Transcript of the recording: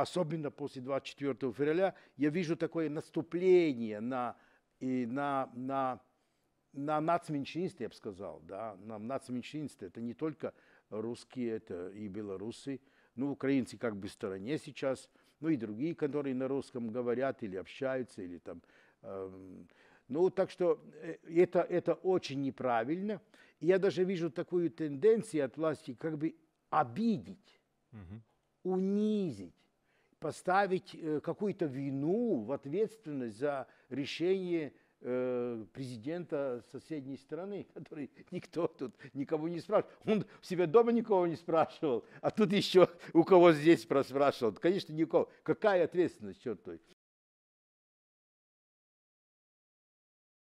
особенно после 24 февраля, я вижу такое наступление на, и на, на, на нацменьшинстве, я бы сказал, да, на нацменьшинстве. Это не только русские, это и белорусы, ну, украинцы как бы в стороне сейчас, ну, и другие, которые на русском говорят или общаются, или там... Э, ну, так что э, это, это очень неправильно. я даже вижу такую тенденцию от власти как бы обидеть, угу. унизить, поставить э, какую-то вину в ответственность за решение э, президента соседней страны, который никто тут никого не спрашивал. Он в себя дома никого не спрашивал, а тут еще у кого здесь проспрашивал. Конечно, никого. Какая ответственность, черт возьми.